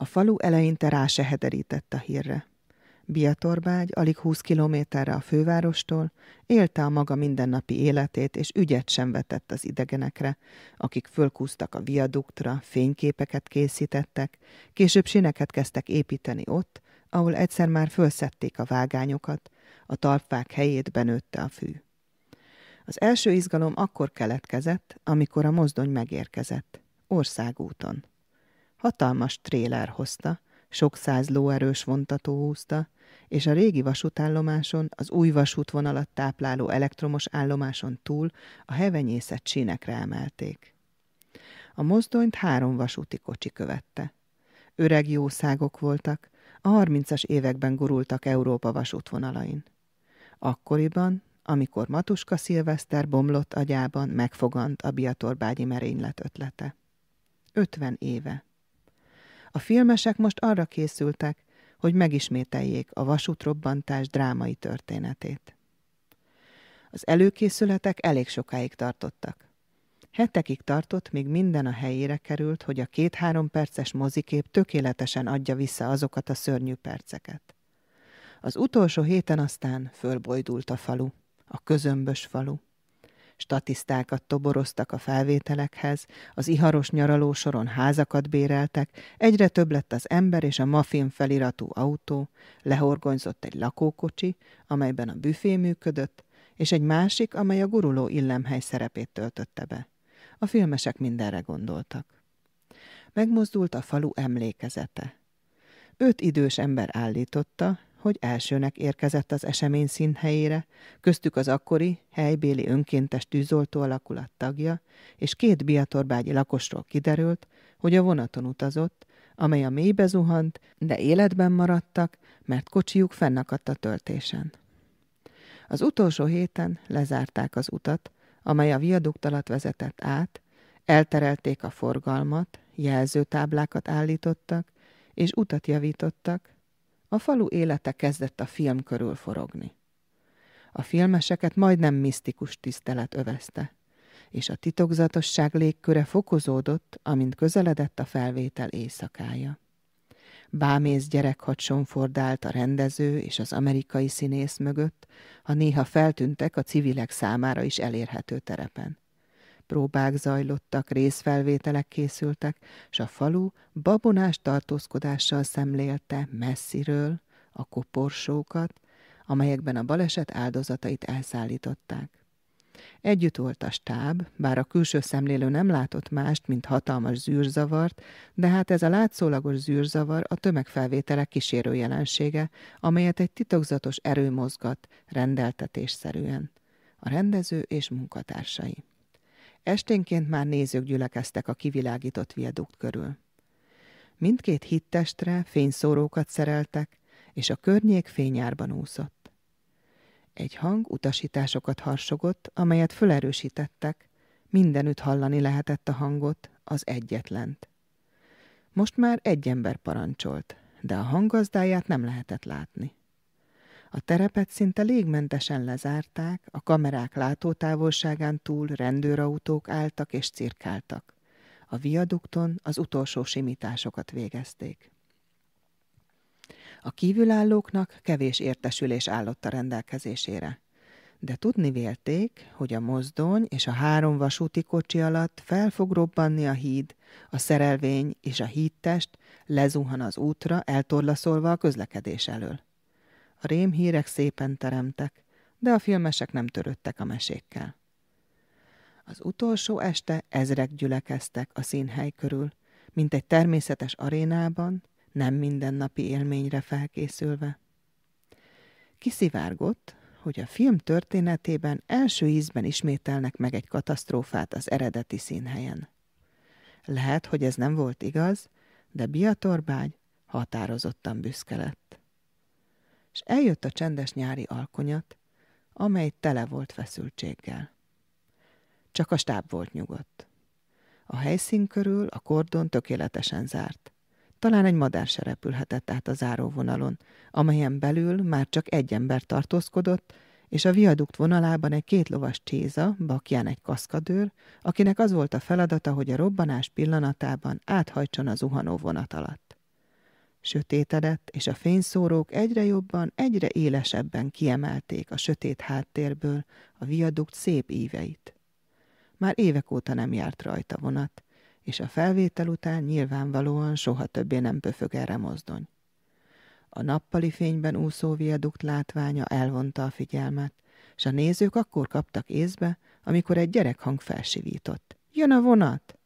A falu eleinte rá se hederített a hírre. Biatorbágy, alig 20 kilométerre a fővárostól, élte a maga mindennapi életét, és ügyet sem vetett az idegenekre, akik fölkúztak a viaduktra, fényképeket készítettek, később sineket kezdtek építeni ott, ahol egyszer már fölszedték a vágányokat, a talpfák helyét benőtte a fű. Az első izgalom akkor keletkezett, amikor a mozdony megérkezett, országúton. Hatalmas tréler hozta, sok száz lóerős vontató húzta, és a régi vasútállomáson, az új vasútvonalat tápláló elektromos állomáson túl a hevenyészet sínekre emelték. A mozdonyt három vasúti kocsi követte. Öreg jószágok voltak, a harmincas években gurultak Európa vasútvonalain. Akkoriban, amikor Matuska Szilveszter bomlott agyában megfogant a Biatorbágyi merénylet ötlete. Ötven éve. A filmesek most arra készültek, hogy megismételjék a vasútrobbantás drámai történetét. Az előkészületek elég sokáig tartottak. Hetekig tartott, míg minden a helyére került, hogy a két-három perces mozikép tökéletesen adja vissza azokat a szörnyű perceket. Az utolsó héten aztán fölbojdult a falu, a közömbös falu statisztákat toboroztak a felvételekhez, az iharos nyaraló soron házakat béreltek, egyre több lett az ember és a mafin feliratú autó, lehorgonyzott egy lakókocsi, amelyben a büfé működött, és egy másik, amely a guruló illemhely szerepét töltötte be. A filmesek mindenre gondoltak. Megmozdult a falu emlékezete. Öt idős ember állította, hogy elsőnek érkezett az esemény színhelyére, köztük az akkori, helybéli önkéntes tűzoltó alakulat tagja, és két biatorbágyi lakosról kiderült, hogy a vonaton utazott, amely a mélybe zuhant, de életben maradtak, mert kocsijuk fennakadt a töltésen. Az utolsó héten lezárták az utat, amely a viadukt alatt vezetett át, elterelték a forgalmat, jelzőtáblákat állítottak, és utat javítottak, a falu élete kezdett a film körül forogni. A filmeseket majdnem misztikus tisztelet övezte, és a titokzatosság légköre fokozódott, amint közeledett a felvétel éjszakája. Bámész gyerekhad fordált a rendező és az amerikai színész mögött, ha néha feltűntek a civilek számára is elérhető terepen próbák zajlottak, részfelvételek készültek, s a falu babonás tartózkodással szemlélte messziről a koporsókat, amelyekben a baleset áldozatait elszállították. Együtt volt a stáb, bár a külső szemlélő nem látott mást, mint hatalmas zűrzavart, de hát ez a látszólagos zűrzavar a tömegfelvételek kísérő jelensége, amelyet egy titokzatos erő mozgat rendeltetésszerűen. A rendező és munkatársai. Esténként már nézők gyülekeztek a kivilágított viadukt körül. Mindkét hittestre fényszórókat szereltek, és a környék fényárban úszott. Egy hang utasításokat harsogott, amelyet fölerősítettek. mindenütt hallani lehetett a hangot, az egyetlent. Most már egy ember parancsolt, de a hangazdáját nem lehetett látni. A terepet szinte légmentesen lezárták, a kamerák látótávolságán túl rendőrautók álltak és cirkáltak. A viadukton az utolsó simításokat végezték. A kívülállóknak kevés értesülés állott a rendelkezésére. De tudni vélték, hogy a mozdony és a három vasúti kocsi alatt fel fog robbanni a híd, a szerelvény és a hídtest lezuhan az útra, eltorlaszolva a közlekedés elől. A rémhírek szépen teremtek, de a filmesek nem törődtek a mesékkel. Az utolsó este ezrek gyülekeztek a színhely körül, mint egy természetes arénában, nem mindennapi élményre felkészülve. Kiszivárgott, hogy a film történetében első ízben ismételnek meg egy katasztrófát az eredeti színhelyen. Lehet, hogy ez nem volt igaz, de Biatorbágy határozottan büszke lett és eljött a csendes nyári alkonyat, amely tele volt feszültséggel. Csak a stáb volt nyugodt. A helyszín körül a kordon tökéletesen zárt. Talán egy madár se repülhetett át a záróvonalon, amelyen belül már csak egy ember tartózkodott, és a viadukt vonalában egy kétlovas cséza, bakján egy kaszkadőr, akinek az volt a feladata, hogy a robbanás pillanatában áthajtson a zuhanó vonat alatt sötétedett, és a fényszórók egyre jobban, egyre élesebben kiemelték a sötét háttérből a viadukt szép íveit. Már évek óta nem járt rajta vonat, és a felvétel után nyilvánvalóan soha többé nem pöfög erre mozdony. A nappali fényben úszó viadukt látványa elvonta a figyelmet, és a nézők akkor kaptak észbe, amikor egy gyerekhang felsivított. Jön a vonat!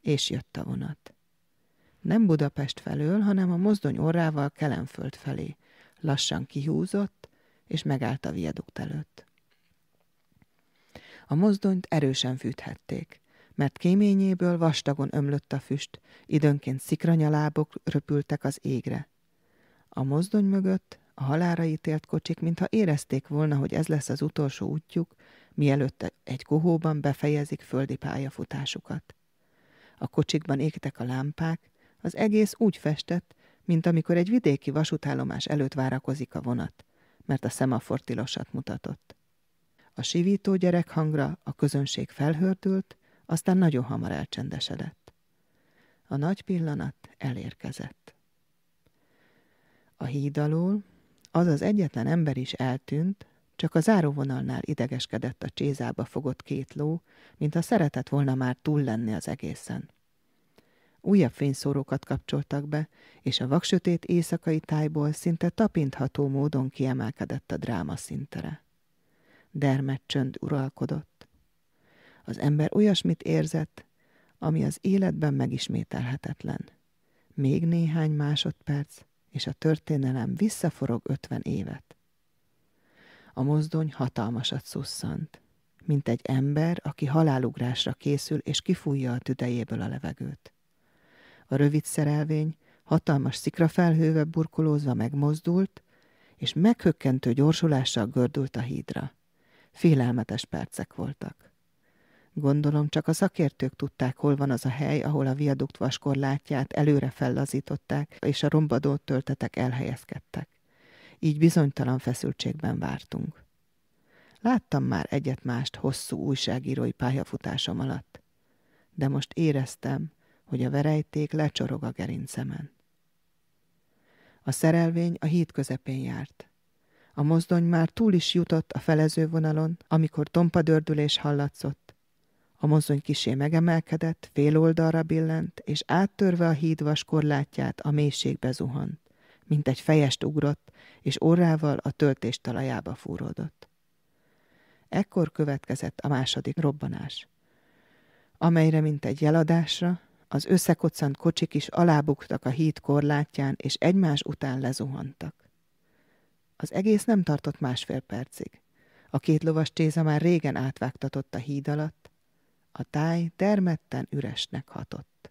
És jött a vonat. Nem Budapest felől, hanem a mozdony orrával kelemföld felé. Lassan kihúzott, és megállt a viadukt előtt. A mozdonyt erősen fűthették, mert kéményéből vastagon ömlött a füst, időnként szikranyalábok röpültek az égre. A mozdony mögött a halára ítélt kocsik, mintha érezték volna, hogy ez lesz az utolsó útjuk, mielőtt egy kohóban befejezik földi pályafutásukat. A kocsikban égtek a lámpák, az egész úgy festett, mint amikor egy vidéki vasútállomás előtt várakozik a vonat, mert a szemafor tilosat mutatott. A sivító gyerek hangra a közönség felhördült, aztán nagyon hamar elcsendesedett. A nagy pillanat elérkezett. A híd alól az az egyetlen ember is eltűnt, csak a záróvonalnál idegeskedett a csézába fogott két ló, mintha szeretett volna már túl lenni az egészen. Újabb fényszórókat kapcsoltak be, és a vaksötét éjszakai tájból szinte tapintható módon kiemelkedett a dráma szintere. Dermet csönd uralkodott. Az ember olyasmit érzett, ami az életben megismételhetetlen. Még néhány másodperc, és a történelem visszaforog ötven évet. A mozdony hatalmasat szusszant, mint egy ember, aki halálugrásra készül és kifújja a tüdejéből a levegőt. A rövid szerelvény hatalmas felhőve burkolózva megmozdult, és meghökkentő gyorsulással gördült a hídra. Félelmetes percek voltak. Gondolom csak a szakértők tudták, hol van az a hely, ahol a viadukt vaskorlátját előre fellazították, és a rombadó töltetek elhelyezkedtek. Így bizonytalan feszültségben vártunk. Láttam már egyet-mást hosszú újságírói pályafutásom alatt, de most éreztem, hogy a verejték lecsorog a gerincemen. A szerelvény a híd közepén járt. A mozdony már túl is jutott a felező vonalon, amikor dördülés hallatszott. A mozdony kisé megemelkedett, fél oldalra billent, és áttörve a híd korlátját a mélységbe zuhant, mint egy fejest ugrott, és orrával a töltés talajába fúródott. Ekkor következett a második robbanás, amelyre mint egy jeladásra az összekoccant kocsik is alábuktak a híd korlátján, és egymás után lezuhantak. Az egész nem tartott másfél percig. A két lovas cséza már régen átvágtatott a híd alatt, a táj termetten üresnek hatott.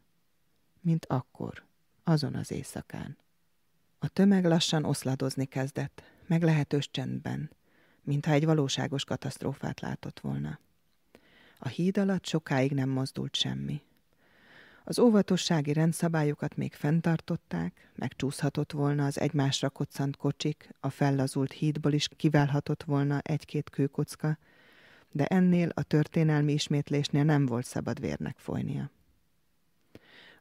Mint akkor, azon az éjszakán. A tömeg lassan oszladozni kezdett, meglehetős csendben, mintha egy valóságos katasztrófát látott volna. A híd alatt sokáig nem mozdult semmi. Az óvatossági rendszabályokat még fenntartották, megcsúszhatott volna az egymásra koccant kocsik, a fellazult hídból is kiválhatott volna egy-két kőkocka, de ennél a történelmi ismétlésnél nem volt szabad vérnek folynia.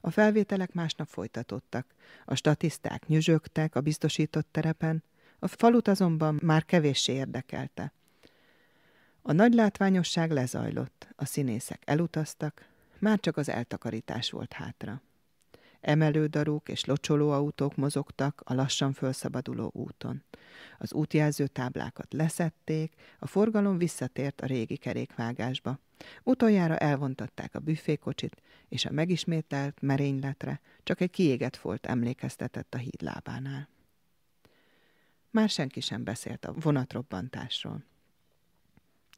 A felvételek másnap folytatódtak. A statiszták nyüzsögtek a biztosított terepen, a falut azonban már kevéssé érdekelte. A nagy látványosság lezajlott, a színészek elutaztak, már csak az eltakarítás volt hátra. Emelődarúk és locsolóautók mozogtak a lassan fölszabaduló úton. Az útjelző táblákat leszették, a forgalom visszatért a régi kerékvágásba. Utoljára elvontatták a büfékocsit, és a megismételt merényletre csak egy kiégett folt emlékeztetett a híd lábánál. Már senki sem beszélt a vonatrobbantásról.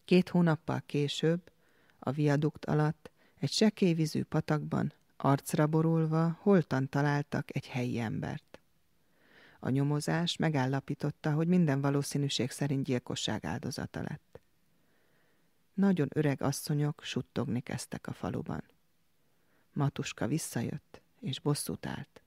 Két hónappal később, a viadukt alatt egy sekévizű patakban, arcra borulva, holtan találtak egy helyi embert. A nyomozás megállapította, hogy minden valószínűség szerint gyilkosság áldozata lett. Nagyon öreg asszonyok suttogni kezdtek a faluban. Matuska visszajött, és bosszút állt.